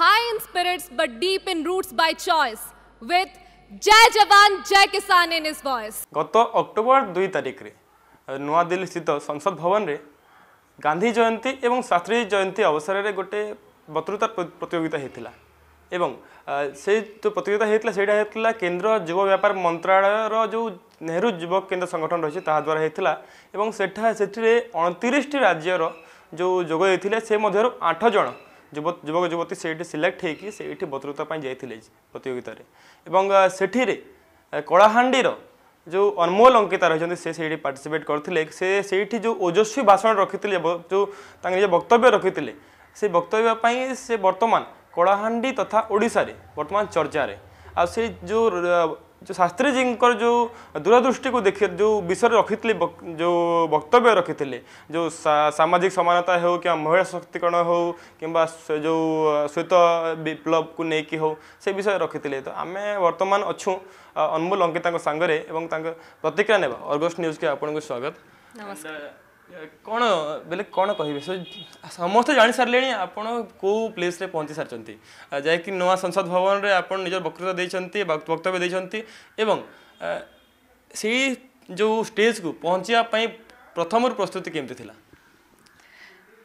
high in spirits but deep in roots by choice with জয় জওয়ান জয় কিষান ইন ইজ ভয়েস গত অক্টোবর দুই তারিখে নয়াদিল্লি স্থিত সংসদ ভবনরে গান্ধী জয়ন্তী এবং শাস্ত্রী জয়ন্তী অবসরের গোটে বক্তৃতা প্রতিযোগিতা হয়েছিল এবং সেই যে প্রতিযোগিতা হয়েছিল সেইটা হয়েছিল কেন্দ্র যুব ব্যাপার মন্ত্রণালয়ের যে নেহরু যুবক কেন্দ্র সংগঠন রয়েছে তাহা দ্বারা হয়েছিল এবং সেঠা সেটি অণতিরিশটি রাজ্যর जो जोग দিয়ে से मध्य आठ জন ଯୁବକ ଯୁବତୀ ସେଇଠି ସିଲେକ୍ଟ ହୋଇକି ସେଇଠି ବକ୍ତୃତା ପାଇଁ ଯାଇଥିଲେ ପ୍ରତିଯୋଗିତାରେ ଏବଂ ସେଠିରେ କଳାହାଣ୍ଡିର ଯେଉଁ ଅନମୋଲ ଅଙ୍କିତା ରହିଛନ୍ତି ସେ ସେଇଠି ପାର୍ଟିସିପେଟ୍ କରିଥିଲେ ସେ ସେଇଠି ଯେଉଁ ଓଜସ୍ୱୀ ଭାଷଣ ରଖିଥିଲେ ଯେଉଁ ତାଙ୍କ ନିଜ ବକ୍ତବ୍ୟ ରଖିଥିଲେ ସେ ବକ୍ତବ୍ୟ ପାଇଁ ସେ ବର୍ତ୍ତମାନ କଳାହାଣ୍ଡି ତଥା ଓଡ଼ିଶାରେ ବର୍ତ୍ତମାନ ଚର୍ଚ୍ଚାରେ ଆଉ ସେ ଯେଉଁ जो शास्त्री जी जो दूरदृष्टि को देख जो विषय रखी जो वक्तव्य रखी जो सामाजिक समानता हो कि महिला सशक्तिकरण हो कि जो श्वेत विप्ल को लेकिन हो से विषय रखी थे तो आम बर्तमान अच्छू अनमोल अंकिता सांगे और प्रतिक्रिया ने अर्गस्ट न्यूज के आपन को स्वागत नमस्कार କ'ଣ ବେଲେ କ'ଣ କହିବେ ସମସ୍ତେ ଜାଣିସାରିଲେଣି ଆପଣ କେଉଁ ପ୍ଲେସ୍ରେ ପହଞ୍ଚି ସାରିଛନ୍ତି ଯାଇକି ନୂଆ ସଂସଦ ଭବନରେ ଆପଣ ନିଜର ବକ୍ତୃତା ଦେଇଛନ୍ତି ବକ୍ତବ୍ୟ ଦେଇଛନ୍ତି ଏବଂ ସେଇ ଯେଉଁ ଷ୍ଟେଜ୍କୁ ପହଞ୍ଚିବା ପାଇଁ ପ୍ରଥମରୁ ପ୍ରସ୍ତୁତି କେମିତି ଥିଲା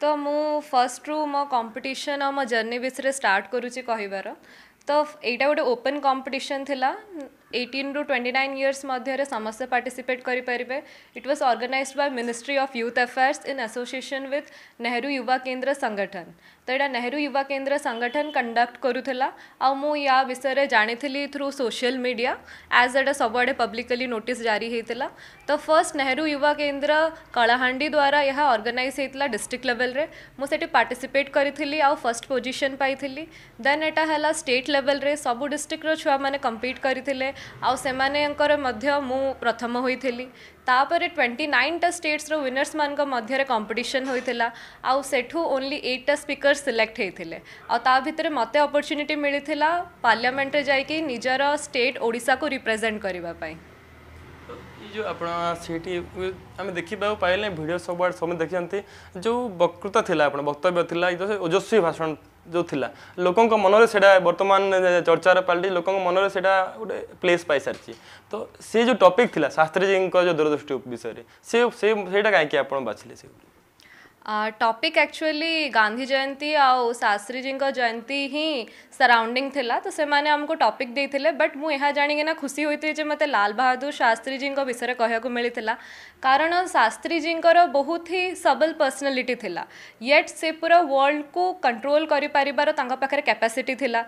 ତ ମୁଁ ଫର୍ଷ୍ଟରୁ ମୋ କମ୍ପିଟିସନ୍ ଆଉ ମୋ ଜର୍ଣ୍ଣି ବିଷୟରେ ଷ୍ଟାର୍ଟ କରୁଛି କହିବାର ତ ଏଇଟା ଗୋଟେ ଓପେନ୍ କମ୍ପିଟିସନ୍ ଥିଲା eighteen to twenty nine years मध्य समस्ते पार्टिसिपेट करेंगे it was organised by ministry of youth affairs in association with Nehru Yuva Kendra संगठन तो यहाँ नेहरू युवा केन्द्र संगठन कंडक्ट करूला आ विषय जानी थ्रू सोशल मीडिया एज एट सब आड़े पब्लिकली नोट जारी होता तो फर्स्ट नेहरू युवा केन्द्र कलाहां द्वारा यह अर्गानाइज होता डिस्ट्रिक्ट लेवल मुझे पार्टिसीपेट करी आउ फर्स्ट पोजिशन पाई देन एटा है स्टेट लेवल रे सबू डिस्ट्रिक्टर छुआ मैंने कंपिट करते ଆଉ ସେମାନଙ୍କର ମଧ୍ୟ ମୁଁ ପ୍ରଥମ ହୋଇଥିଲି ତାପରେ ଟ୍ୱେଣ୍ଟି ନାଇନ୍ଟା ଷ୍ଟେଟ୍ସର ୱିନର୍ସମାନଙ୍କ ମଧ୍ୟରେ କମ୍ପିଟିସନ୍ ହୋଇଥିଲା ଆଉ ସେଠୁ ଓନ୍ଲି ଏଇଟା ସ୍ପିକର୍ ସିଲେକ୍ଟ ହୋଇଥିଲେ ଆଉ ତା ଭିତରେ ମୋତେ ଅପରଚ୍ୟୁନିଟି ମିଳିଥିଲା ପାର୍ଲିଆମେଣ୍ଟରେ ଯାଇକି ନିଜର ଷ୍ଟେଟ୍ ଓଡ଼ିଶାକୁ ରିପ୍ରେଜେଣ୍ଟ କରିବା ପାଇଁ जो आप देखो पाइले भिड सब समय देखते जो वक्तृता थी आप वक्तव्य ओजस्वी भाषण जो थी लोक मनरे से बर्तमान चर्चार पाल्ट लोक मनरे से गोटे प्लेस पाई तो सी जो टपिक शास्त्रीजी जो दूरदृष्टि विषय से कहीं आप बाछले सी टॉपिक एक्चुअली गांधी जयंती आ शास्त्री जी जयंती ही सराउंडिंग थिला तो से माने हमको टॉपिक थिले बट मु के ना खुशी होती जे मते लाल बहादुर शास्त्री जी विषय मिली थिला कारण शास्त्री जी बहुत ही सबल पर्सनालीटी थिला येट से पूरा वर्ल्ड को कंट्रोल तांका पारे कैपेसिटी थिला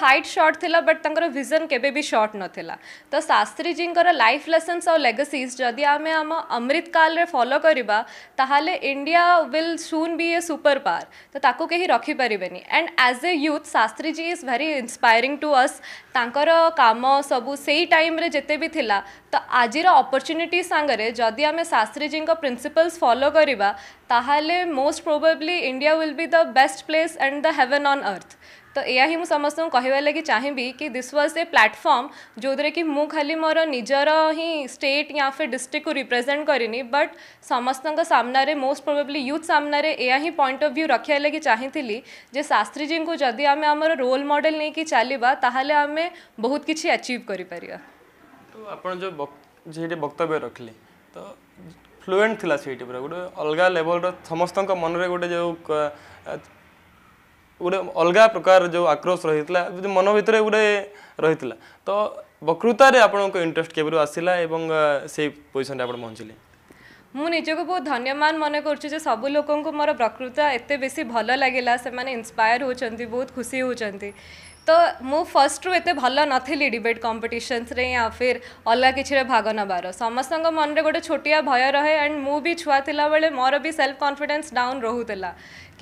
हाइट शॉर्ट थिला बट तांकर विजन केबे भी शॉर्ट नाला तो शास्त्री जी लाइफ लेसंस और लेगेसीज जदी आमे हम अमृत काल फॉलो करवा India soon be a superpower तो ताको केही रखिपारे and as a youth Shastri ji is very inspiring to us तांकर काम सब से टाइम जिते भी थिला तो आज अपरच्युनिटी सांगरे जदि आम शास्त्रीजी प्रिंसिपल्स फॉलो करवा ताहले most probably India will be the best place and the heaven on earth तो यह ही समस्त कहार लगी चाहे कि दिस व्वाज ए प्लाटफर्म जो थे कि मुझे खाली मोर निजर ही स्टेट या फिर डिस्ट्रिक्ट को रिप्रेजेंट करी बट समस्त सामने मोस्ट प्रोबेबली यूथ सामने यह ही पॉइंट अफ भ्यू रखा लगी चाहती जी को जदि आम आम रोल मडेल नहीं कि चलवा ताहले आम बहुत किसी अचिव कर वक्तव्य रखिले तो फ्लुएंट थी पूरा गोटे अलग लेवल समस्त मन में गोटे जो गोटे अलग प्रकार जो आक्रोश रही है मन भितर गोटे रही तो वक्तार इंटरेस्ट केवर आसला पोजिशन आप पहुँचे मुझक बहुत धन्यवाद मन कर सब लोक मोर वक्ता एत बेस भल लगे से इन्स्पायर हो बहुत खुशी होती तो मु फर्स्ट रू एत भल नी डिबेट कंपिटिशन या फिर अलग किसी भाग नबार समस्त मन गोटे छोटिया भय रहे एंड मुझे छुआ थी बेले मोर भी सेल्फ कन्फिडेन्स डाउन रोला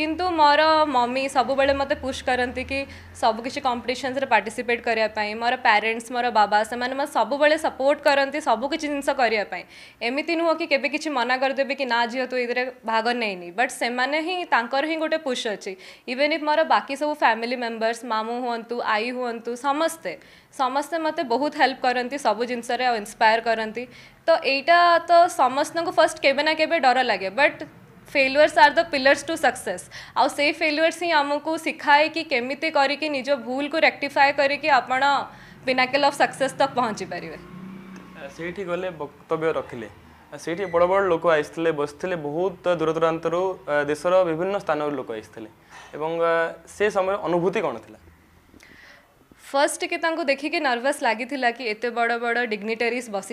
किंतु मोर मम्मी सब बड़े मत पुश करती कि सबकि कंपिटन पार्टीसीपेट करने मोर पेरेन्ट्स मोर बाबा से मैंने सब बड़े सपोर्ट करती सबकि जिनस करने एमती नुह कि केवे किसी मना करदे कि ना झी तू ये भाग नहीं बट से हिं गोटे पुश अच्छे इवेन इफ मोर बाकी सब फैमिली मेम्बर्स मामू हूँ आई हूँ समस्ते समस्ते मत बहुत हेल्प करती सब जिनस इन्स्पायर करती तो यहाँ तो समस्त को फर्स्ट के डर लगे but failures are the pillars to success आउ से फेलुअर्स ही आमको सिखाए कि केमिते करे कि भूल को रेक्टिफाई करे कि आपण पिनाकल ऑफ सक्सेस तक पहुँची पारे सेठी गले वक्तव्य रखिले सेठी बड़ बड़ लोक आसते बसथले बहुत दूर दूरांतरो देशर विभिन्न स्थान लोक आइसथले समय अनुभूति कौन थिला फर्स्ट टिके देखिक नर्भस लगी कि एत बड़ बड़ डिग्निटरीज बस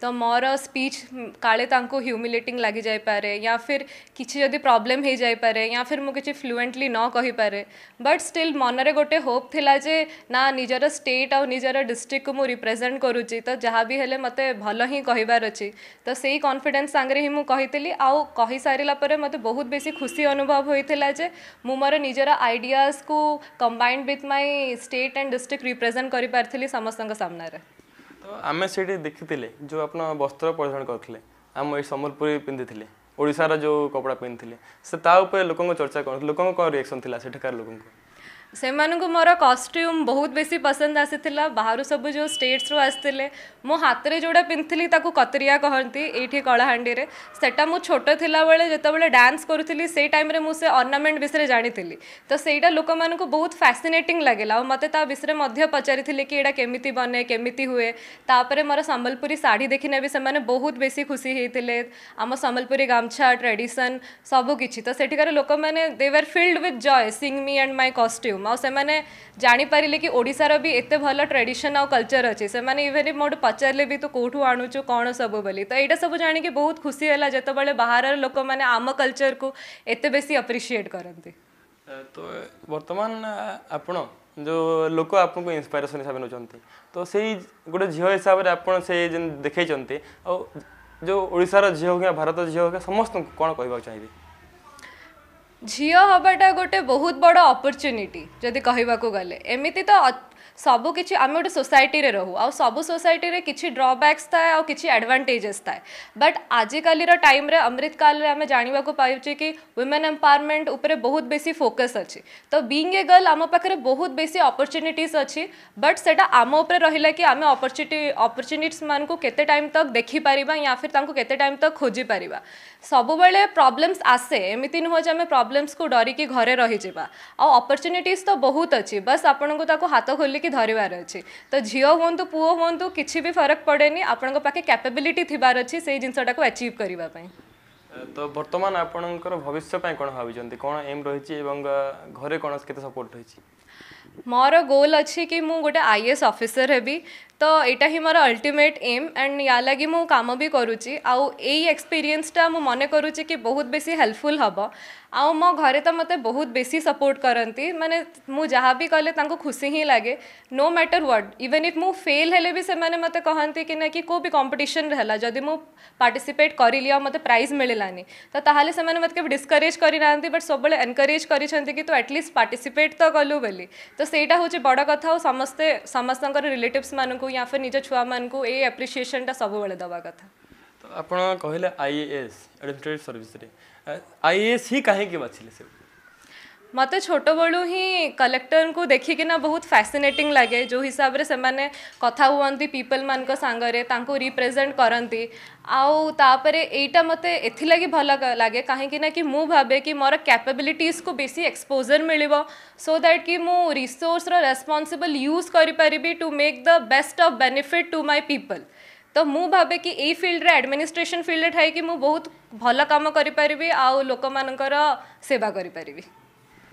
तो मोर स्पीच काले ह्यूमिलेट लगि जापे या फिर किसी जदि प्रोब्लेम हो जाए या फिर मुझे फ्लुएंटली न कहीपे बट स्टिल मनरे गोटे होप थिला जे ना निजर स्टेट आ निजर डिस्ट्रिक्ट को रिप्रेजेंट करुच तो जहाँ भी हेल्ले मत भल ही कहबार अच्छे तो से ही कन्फिडेन्स सागरे ही मुझे आई सारापर मत बहुत बेसी खुशी अनुभव होता है जे मुझे निजर आइडियाज कु combined with my state and district represent करि समस्तक सामने तो आम से देखी जो आप वस्त्र परिधान करते आम ये सम्बलपुरी पिंधि ओडार जो कपड़ा पिंधि से लोक चर्चा कर लोक रिएक्शन थी सेठकार लोकों से मोर कस्ट्यूम बहुत बेस पसंद आसी बाहर सब जो स्टेट्स आसते मो हाथ में जोड़ा पिंधी ताको कतरिया कहती ये कलाहाँ से छोटे जोबले डांस करूँ से टाइम मुझे अर्णामेन्ट विषय जाणी तो सहीटा लोक मूँ बहुत फैसनेट लगे और मत विषय में पचारि कि यहाँ केमी बने केमी हुए तापर मोर सम्बलपुरी शाढ़ी देखने भी से बहुत बेस खुशी होते आम सम्बलपुरी गामछा ट्रेडिशन सबकि तो सेठिकार लोक मैंने देवर filled with joy seeing me and my costume room आने जापर कि ओडार भी एत भल ट्रेडिशन आउ कलचर अच्छे से इवेन मोटे पचारे भी तू कौ आणुचु कौन सब बोली तो यहाँ सब जाणी बहुत खुशी है जो बाहर लोक मैंने आम कलचर को एत बे अप्रिसीएट करते तो बर्तमान आप जो लोक आपको इन्स्पायरेसन हिसाब से नौते तो से गोटे झील हिसाब से आज देखते जो ओडार झील हो भारत झील हो समस्त कौन कह चाहिए ଝିଅ ହେବାଟା ଗୋଟେ ବହୁତ ବଡ଼ ଅପରଚ୍ୟୁନିଟି ଯଦି କହିବାକୁ ଗଲେ ଏମିତି ତ सबकि आम गोटे सोसाइटी रू आ सब सोसाइटी में किसी ड्रबैक्स थाए आ कि आडभांटेजेस थाए बट आजिकलर टाइम अमृत काल आम जानवाक पाचे कि वुमेन एमपावरमेंट उपर बहुत बेस फोकस अच्छी तो बींग ए गर्ल आम पाखे बहुत बेस अपर्चुनिटीज अच्छी बट से आम उप रहा कि आम अपर्चुनिटी अपर्चुनिट्स मानक टाइम तक देखिपर या फिर कते टाइम तक खोजीपर सब प्रॉब्लम्स आसे एमती नुह प्रॉब्लम्स को डरिकी घरे रही जा तो बहुत अच्छी बस आपको हाथ ଖୋଲିକି ଧରିବାର ଅଛି ତ ଝିଅ ହୁଅନ୍ତୁ ପୁଅ ହୁଅନ୍ତୁ କିଛି ବି ଫରକ ପଡ଼େନି ଆପଣଙ୍କ ପାଖେ କ୍ୟାପାବିଲିଟି ଥିବାର ଅଛି ସେଇ ଜିନିଷଟାକୁ ଆଚିଭ୍ କରିବା ପାଇଁ ତ ବର୍ତ୍ତମାନ ଆପଣଙ୍କର ଭବିଷ୍ୟ ପାଇଁ କ'ଣ ଭାବିଛନ୍ତି କ'ଣ ଏମ୍ ରହିଛି ଏବଂ ଘରେ କ'ଣ କେତେ ସପୋର୍ଟ ରହିଛି ମୋର ଗୋଲ୍ ଅଛି କି ମୁଁ ଗୋଟେ ଆଇ ଏ ଏସ୍ ଅଫିସର ହେବି ତ ଏଇଟା ହିଁ ମୋର ଅଲ୍ଟିମେଟ୍ ଏମ୍ ଆଣ୍ଡ ୟା ଲାଗି ମୁଁ କାମ ବି କରୁଛି ଆଉ ଏଇ ଏକ୍ସପିରିଏନ୍ସଟା ମୁଁ ମନେ କରୁଛି କି ବହୁତ ବେଶୀ ହେଲ୍ପଫୁଲ୍ ହେବ ଆଉ ମୋ ଘରେ ତ ମୋତେ ବହୁତ ବେଶୀ ସପୋର୍ଟ କରନ୍ତି ମାନେ ମୁଁ ଯାହା ବି କଲେ ତାଙ୍କୁ ଖୁସି ହିଁ ଲାଗେ no matter what even if ମୁଁ ଫେଲ୍ ହେଲେ ବି ସେମାନେ ମୋତେ କହନ୍ତି କି ନା କି କେଉଁ ବି କମ୍ପିଟିସନ୍ରେ ହେଲା ଯଦି ମୁଁ ପାର୍ଟିସିପେଟ୍ କରିଲି ଆଉ ମୋତେ ପ୍ରାଇଜ୍ ମିଳିଲାନି ତ ତାହେଲେ ସେମାନେ ମୋତେ କେବେ ଡିସ୍କରେଜ୍ କରିନାହାନ୍ତି ବଟ୍ ସବୁବେଳେ ଏନକରେଜ୍ କରିଛନ୍ତି କି ତୁ ଆଟଲିଷ୍ଟ ପାର୍ଟିସିପେଟ୍ ତ କଲୁ ବୋଲି ତ सहीटा बड़ कथ समस्ते समस्त रिलेटिवस मानक या फिर निज छुआ मानक ये एप्रिसीएसन टा सब दवा कथा तो आप कहले आई एडमिनिस्ट्रेटिव सर्विस आई ही कहीं बाछले मत छोट बलू ही कलेक्टर को देखिकिना बहुत फैसिनेटिंग लगे जो हिसाब से मैंने कथा हूँ पीपल मान सांगे रिप्रेजेंट करती आउतापर यहीटा मत एगे भल लगे कहीं कि मु भावे कि मोर कैपेबिलिट को बेसी एक्सपोजर मिल सो दैट कि रिसोर्स रेस्पनसबल यूज पारि to make the best of benefit to my people तो मु भावे कि यही फिल्ड में एडमिनिस्ट्रेसन फिल्ड रे थी मुझे बहुत भल कम करी आ लोक मानक सेवा करी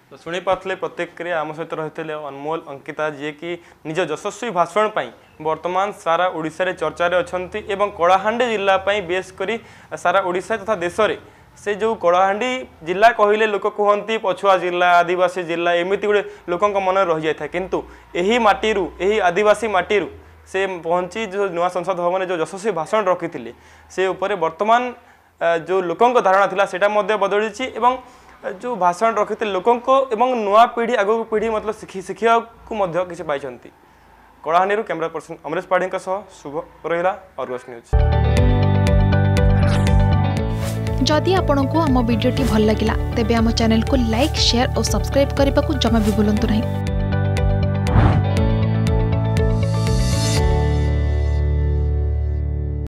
তো ଶୁଣିପାରୁଥିଲେ ପ୍ରତିକ୍ରିୟା ଆମ ସହିତ ରହିଥିଲେ ଅନମୋଲ ଅଙ୍କିତା ଯିଏକି ନିଜ ଯଶସ୍ୱୀ ଭାଷଣ ପାଇଁ ବର୍ତ୍ତମାନ ସାରା ଓଡ଼ିଶାରେ ଚର୍ଚ୍ଚାରେ ଅଛନ୍ତି ଏବଂ କଳାହାଣ୍ଡି ଜିଲ୍ଲା ପାଇଁ ବେଶ୍ କରି ସାରା ଓଡ଼ିଶା ତଥା ଦେଶରେ ସେ ଯେଉଁ କଳାହାଣ୍ଡି ଜିଲ୍ଲା କହିଲେ ଲୋକ କୁହନ୍ତି ପଛୁଆ ଜିଲ୍ଲା ଆଦିବାସୀ ଜିଲ୍ଲା ଏମିତି ଗୋଟେ ଲୋକଙ୍କ ମନରେ ରହିଯାଇଥାଏ କିନ୍ତୁ ଏହି ମାଟିରୁ ଏହି ଆଦିବାସୀ ମାଟିରୁ ସେ ପହଞ୍ଚି ଯେଉଁ ନୂଆ ସଂସଦ ଭବନରେ ଯେଉଁ ଯଶସ୍ୱୀ ଭାଷଣ ରଖିଥିଲେ ସେ ଉପରେ ବର୍ତ୍ତମାନ ଯେଉଁ ଲୋକଙ୍କ ଧାରଣା ଥିଲା ସେଇଟା ମଧ୍ୟ ବଦଳିଛି ଏବଂ जो भाषण रखिते लोकों एवं नुआ पीढ़ी आगे पीढ़ी मतलब शिखा किसी पाई कलाहानी कैमेरा पर्सन अमरेश पाढ़ी शुभ रहा अरगस न्यूज जदि आपण को आम भिडी भल लगा तेब आम चेल को लाइक सेयार और सब्सक्राइब करने को जमा भी भूलु ना